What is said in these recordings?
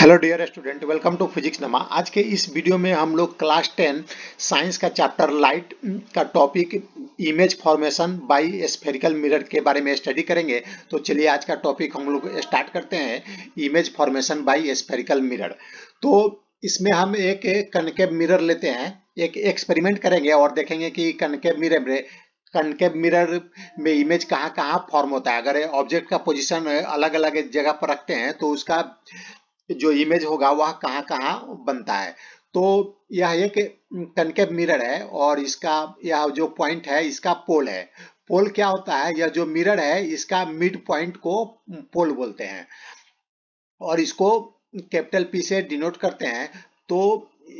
hello dear student welcome to physics नमा आज के इस वीडियो में हम लोग क्लास टेन साइंस का चैप्टर लाइट का topic image formation by spherical mirror के बारे में स्टडी करेंगे तो चलिए आज का टॉपिक हम लोग स्टार्ट करते हैं image formation by spherical mirror तो इसमें हम एक कनकेब मिरर लेते हैं एक एक्सपेरिमेंट करेंगे और देखेंगे कि कनकेब मिरर में कनकेव मिरर में इमेज कहाँ कहाँ फॉर्म होता है अगर ऑब्जेक्ट का पोजीशन अलग अलग जगह पर रखते हैं तो उसका जो इमेज होगा वह कहाँ कहाँ बनता है तो यह एक कनकेव मिरर है और इसका यह जो पॉइंट है इसका पोल है पोल क्या होता है यह जो मिरर है इसका मिड पॉइंट को पोल बोलते हैं और इसको कैपिटल पी से डिनोट करते हैं तो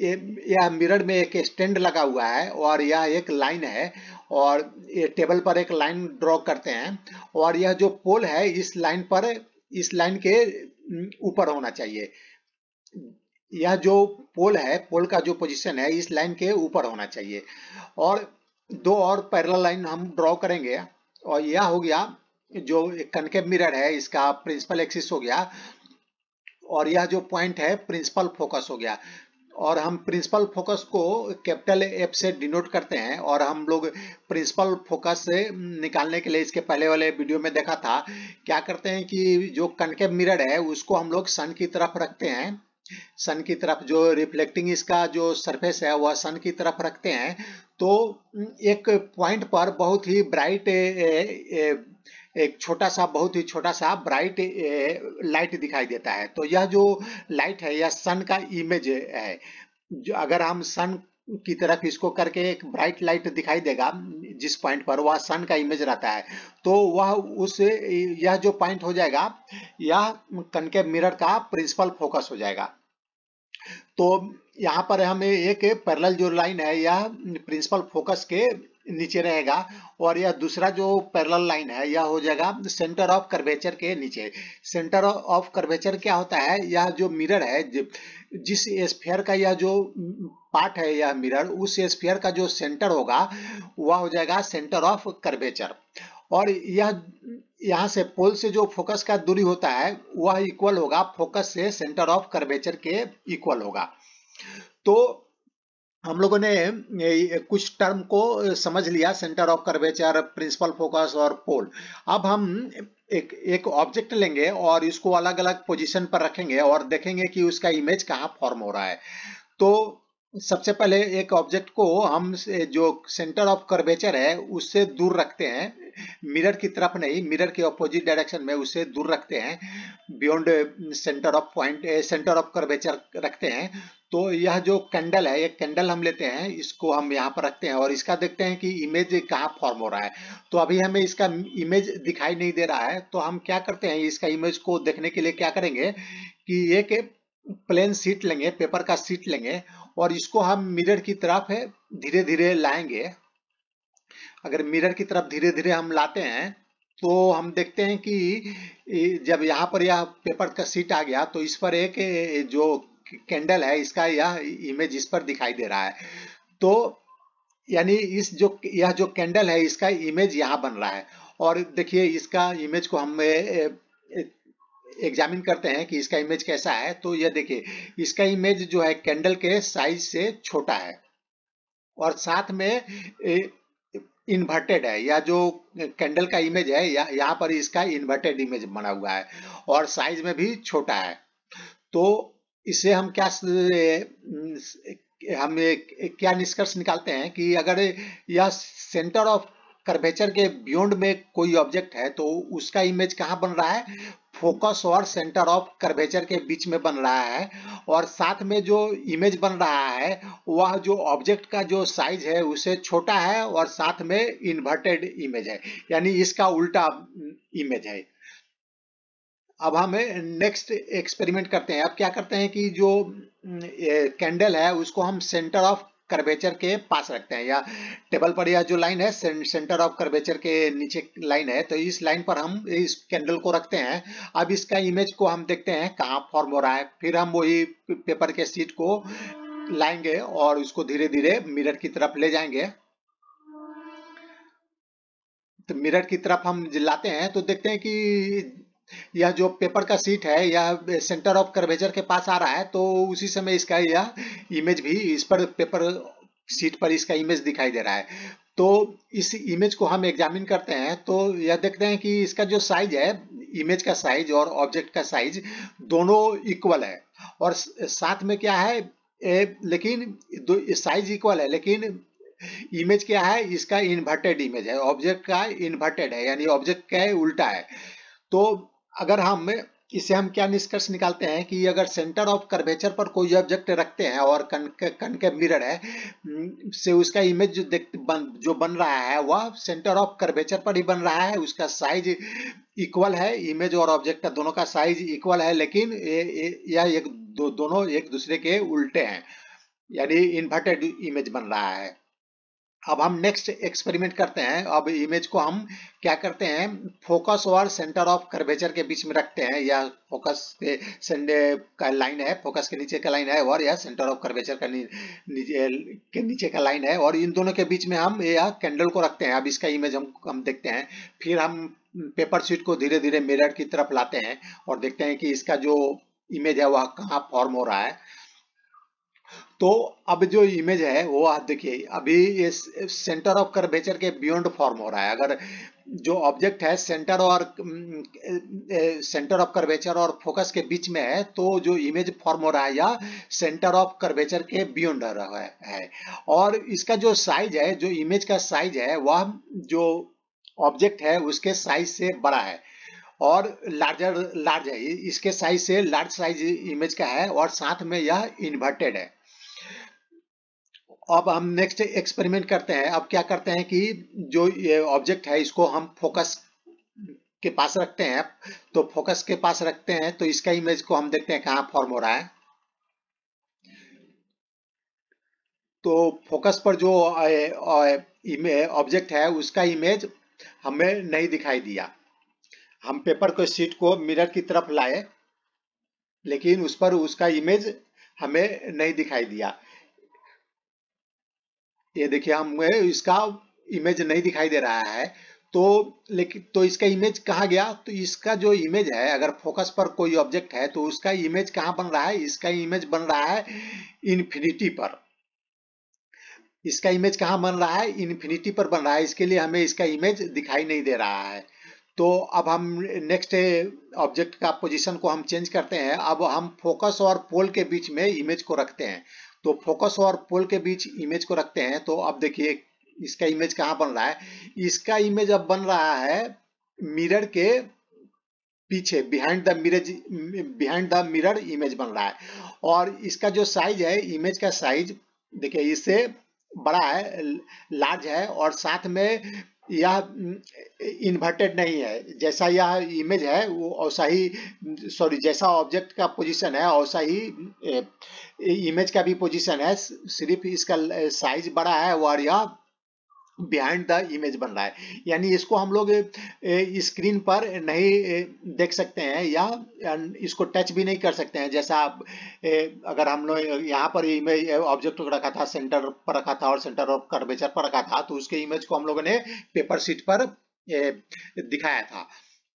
यह मिरर में एक स्टैंड लगा हुआ है और यह एक लाइन है और ये टेबल पर एक लाइन ड्रॉ करते हैं और यह जो पोल है इस लाइन पर इस लाइन के ऊपर होना चाहिए यह जो पोल है पोल का जो पोजीशन है इस लाइन के ऊपर होना चाहिए और दो और पैरल लाइन हम ड्रॉ करेंगे और यह हो गया जो कनकेब मिरर है इसका प्रिंसिपल एक्सिस हो गया और यह जो पॉइंट है प्रिंसिपल फोकस हो गया और हम प्रिंसिपल फोकस को कैपिटल एफ से डिनोट करते हैं और हम लोग प्रिंसिपल फोकस निकालने के लिए इसके पहले वाले वीडियो में देखा था क्या करते हैं कि जो कनके मिरर है उसको हम लोग सन की तरफ रखते हैं सन की तरफ जो रिफ्लेक्टिंग इसका जो सरफेस है वह सन की तरफ रखते हैं तो एक पॉइंट पर बहुत ही ब्राइट एक छोटा सा बहुत ही छोटा सा ब्राइट लाइट दिखाई देता है तो यह जो लाइट है यह सन का इमेज है जो अगर हम सन की तरफ इसको करके एक ब्राइट लाइट दिखाई देगा जिस पॉइंट पर वह सन का इमेज रहता है तो वह उस यह जो पॉइंट हो जाएगा यह के मिरर का प्रिंसिपल फोकस हो जाएगा तो यहाँ पर हमें एक पैरेलल जो लाइन है यह प्रिंसिपल फोकस के नीचे रहेगा और यह दूसरा जो पैरेलल लाइन है यह हो जाएगा सेंटर ऑफ कर्वेचर के नीचे सेंटर ऑफ कर्वेचर क्या होता है यह जो मिरर है जिस स्फेयर का यह जो पार्ट है यह मिरर उस स्फेयर का जो सेंटर होगा वह हो जाएगा सेंटर ऑफ कर्वेचर और यह यहाँ से पोल से जो फोकस का दूरी होता है वह इक्वल होगा फोकस से सेंटर ऑफ कर्वेचर के इक्वल होगा तो हम लोगों ने कुछ टर्म को समझ लिया centre of curvature principal focus और पोल अब हम एक एक ऑब्जेक्ट लेंगे और इसको अलग अलग पोजीशन पर रखेंगे और देखेंगे कि उसका इमेज कहाँ फॉर्म हो रहा है तो सबसे पहले एक ऑब्जेक्ट को हम जो सेंटर ऑफ कर्वेचर है उससे दूर रखते हैं मिरर की तरफ नहीं मिरर के ऑपोजिट डायरेक्शन में उससे दूर रखते हैं beyond centre of point centre of curvature रखते हैं तो यह जो कैंडल है एक कैंडल हम लेते हैं इसको हम यहाँ पर रखते हैं और इसका देखते हैं कि इमेज कहाँ फॉर्म हो रहा है तो अभी हमें इसका इमेज दिखाई नहीं दे रहा है तो हम क्या करते हैं इसका इमेज को देखने के लिए क्या करेंगे कि एक प्लेन सीट लेंगे पेपर का सीट लेंगे और इसको हम मिरर की तरफ धीरे धीरे लाएंगे अगर मिरर की तरफ धीरे धीरे हम लाते हैं तो हम देखते हैं कि जब यहाँ पर यह पेपर का सीट आ गया तो इस पर एक जो कैंडल है इसका यह इमेज इस पर दिखाई दे रहा है तो यानी इस जो यह जो कैंडल है इसका इमेज यहाँ बन रहा है और देखिए इसका इमेज को हम एग्जामिन करते हैं कि इसका इमेज कैसा है तो यह देखिए इसका इमेज जो है कैंडल के साइज से छोटा है और साथ में इन्वर्टेड है या जो कैंडल का इमेज है या यहाँ पर इसका इन्वर्टेड इमेज बना हुआ है और साइज में भी छोटा है तो इससे हम क्या हम क्या निष्कर्ष निकालते हैं कि अगर यह सेंटर ऑफ कर्वेचर के बियॉन्ड में कोई ऑब्जेक्ट है तो उसका इमेज कहाँ बन रहा है फोकस और सेंटर ऑफ कर्वेचर के बीच में बन रहा है और साथ में जो इमेज बन रहा है वह जो ऑब्जेक्ट का जो साइज है उसे छोटा है और साथ में इन्वर्टेड इमेज है यानी इसका उल्टा इमेज है अब हम नेक्स्ट एक्सपेरिमेंट करते हैं अब क्या करते हैं कि जो कैंडल है उसको हम सेंटर ऑफ कर्वेचर के पास रखते हैं या टेबल पर या जो लाइन है सेंटर ऑफ कर्वेचर के नीचे लाइन है तो इस लाइन पर हम इस कैंडल को रखते हैं अब इसका इमेज को हम देखते हैं कहाँ फॉर्म हो रहा है फिर हम वही पेपर के सीट को लाएंगे और उसको धीरे धीरे मिरर की तरफ ले जाएंगे तो मिरर की तरफ हम लाते हैं तो देखते हैं कि यह जो पेपर का सीट है यह सेंटर ऑफ कर्वेचर के पास आ रहा है तो उसी समय इसका यह इमेज भी इस पर पेपर सीट पर इसका इमेज दिखाई दे रहा है तो इस इमेज को हम एग्जामिन करते हैं तो यह देखते हैं कि इसका जो साइज है इमेज का साइज और ऑब्जेक्ट का साइज दोनों इक्वल है और साथ में क्या है ए, लेकिन साइज इक्वल है लेकिन इमेज क्या है इसका इन्वर्टेड इमेज है ऑब्जेक्ट का इन्वर्टेड है यानी ऑब्जेक्ट क्या है उल्टा है तो अगर हम इससे हम क्या निष्कर्ष निकालते हैं कि अगर सेंटर ऑफ कर्वेचर पर कोई ऑब्जेक्ट रखते हैं और कन कन के मिरर है से उसका इमेज जो देख बन जो बन रहा है वह सेंटर ऑफ कर्वेचर पर ही बन रहा है उसका साइज इक्वल है इमेज और ऑब्जेक्ट का दोनों का साइज इक्वल है लेकिन यह एक दो, दोनों एक दूसरे के उल्टे हैं यानी इन्वर्टेड इमेज बन रहा है अब हम नेक्स्ट एक्सपेरिमेंट करते हैं अब इमेज को हम क्या करते हैं फोकस और सेंटर ऑफ कर्वेचर के बीच में रखते हैं या फोकस के का लाइन है फोकस के नीचे का लाइन है और या सेंटर ऑफ कर्वेचर का नीचे के नीचे का लाइन है और इन दोनों के बीच में हम यह कैंडल को रखते हैं अब इसका इमेज हम हम देखते हैं फिर हम पेपर शीट को धीरे धीरे मिरर की तरफ लाते हैं और देखते हैं कि इसका जो इमेज है वह कहाँ फॉर्म हो रहा है तो अब जो इमेज है वो आप देखिए अभी ये सेंटर ऑफ कर्वेचर के बियॉन्ड फॉर्म हो रहा है अगर जो ऑब्जेक्ट है सेंटर और सेंटर ऑफ कर्वेचर और फोकस के बीच में है तो जो इमेज फॉर्म हो रहा है या सेंटर ऑफ कर्वेचर के बियॉन्ड रहा है और इसका जो साइज है जो इमेज का साइज है वह जो ऑब्जेक्ट है उसके साइज से बड़ा है और लार्जर लार्ज है इसके साइज से लार्ज साइज इमेज का है और साथ में यह इन्वर्टेड है अब हम नेक्स्ट एक्सपेरिमेंट करते हैं अब क्या करते हैं कि जो ये ऑब्जेक्ट है इसको हम फोकस के पास रखते हैं तो फोकस के पास रखते हैं तो इसका इमेज को हम देखते हैं कहा फॉर्म हो रहा है तो फोकस पर जो ऑब्जेक्ट है उसका इमेज हमें नहीं दिखाई दिया हम पेपर को सीट को मिरर की तरफ लाए लेकिन उस पर उसका इमेज हमें नहीं दिखाई दिया ये देखिए हम इसका इमेज नहीं दिखाई दे रहा है तो लेकिन तो इसका इमेज कहाँ गया तो इसका जो इमेज है अगर फोकस पर कोई ऑब्जेक्ट है तो उसका इमेज कहाँ बन रहा है इसका इमेज बन रहा है इन्फिनिटी पर इसका इमेज कहाँ बन रहा है इन्फिनिटी पर बन रहा है इसके लिए हमें इसका इमेज दिखाई नहीं दे रहा है तो अब हम नेक्स्ट ऑब्जेक्ट का पोजीशन को हम चेंज करते हैं अब हम फोकस और पोल के बीच में इमेज को रखते हैं तो फोकस और पोल के बीच इमेज को रखते हैं तो अब देखिए इसका इमेज कहाँ बन रहा है इसका इमेज अब बन रहा है मिरर के पीछे behind the mirror behind the mirror image बन रहा है और इसका जो साइज है इमेज का साइज देखिए इससे बड़ा है लार्ज है और साथ में यह इन्वर्टेड नहीं है जैसा यह इमेज है वो ऐसा ही सॉरी जैसा ऑब्जेक्ट का पोजीशन है ऐसा ही इमेज का भी पोजीशन है सिर्फ इसका साइज बड़ा है और यह बिहाइंड द इमेज बन रहा है यानी इसको हम लोग स्क्रीन पर नहीं देख सकते हैं या इसको टच भी नहीं कर सकते हैं जैसा आप अगर हम लोग यहाँ पर इमेज ऑब्जेक्ट रखा था सेंटर पर रखा था और सेंटर ऑफ कर्वेचर पर रखा था तो उसके इमेज को हम लोगों ने पेपर सीट पर दिखाया था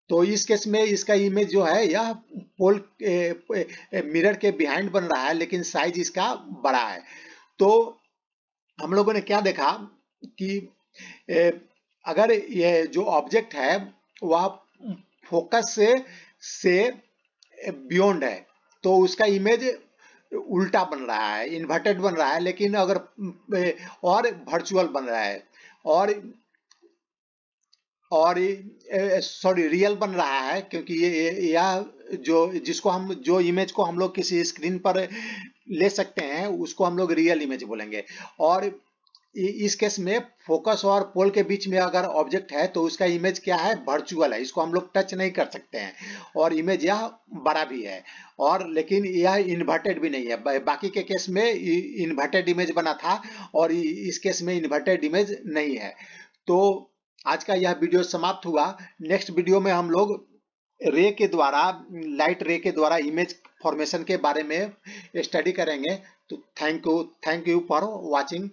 तो इस केस में इसका इमेज जो है यह पोल मिरर के बिहाइंड बन रहा है लेकिन साइज इसका बड़ा है तो हम लोगों ने क्या देखा कि अगर ये जो ऑब्जेक्ट है वह फोकस से से बियॉन्ड है तो उसका इमेज उल्टा बन रहा है इन्वर्टेड बन रहा है लेकिन अगर और वर्चुअल बन रहा है और और सॉरी रियल बन रहा है क्योंकि ये यह जो जिसको हम जो इमेज को हम लोग किसी स्क्रीन पर ले सकते हैं उसको हम लोग रियल इमेज बोलेंगे और इस केस में फोकस और पोल के बीच में अगर ऑब्जेक्ट है तो उसका इमेज क्या है वर्चुअल है इसको हम लोग टच नहीं कर सकते हैं और इमेज यह बड़ा भी है और लेकिन यह इन्वर्टेड भी नहीं है बाकी के केस में इन्वर्टेड इमेज बना था और इस केस में इन्वर्टेड इमेज नहीं है तो आज का यह वीडियो समाप्त हुआ नेक्स्ट वीडियो में हम लोग रे के द्वारा लाइट रे के द्वारा इमेज फॉर्मेशन के बारे में स्टडी करेंगे तो thank you thank you for watching